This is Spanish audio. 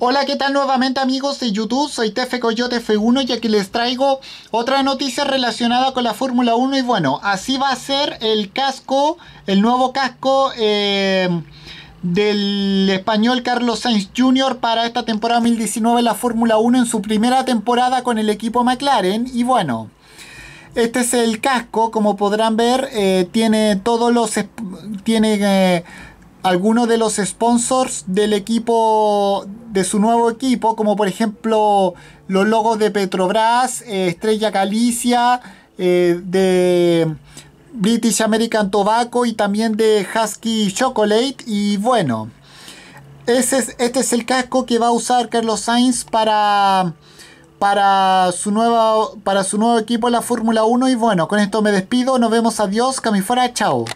Hola, ¿qué tal nuevamente amigos de YouTube? Soy Tefe Coyote F1 y aquí les traigo otra noticia relacionada con la Fórmula 1 y bueno, así va a ser el casco, el nuevo casco eh, del español Carlos Sainz Jr. para esta temporada 2019 la Fórmula 1 en su primera temporada con el equipo McLaren y bueno... Este es el casco, como podrán ver, eh, tiene todos los... tiene... Eh, algunos de los sponsors del equipo, de su nuevo equipo, como por ejemplo los logos de Petrobras, eh, Estrella Galicia, eh, de British American Tobacco y también de Husky Chocolate. Y bueno, ese es, este es el casco que va a usar Carlos Sainz para, para, su, para su nuevo equipo, la Fórmula 1. Y bueno, con esto me despido. Nos vemos. Adiós. fuera Chao.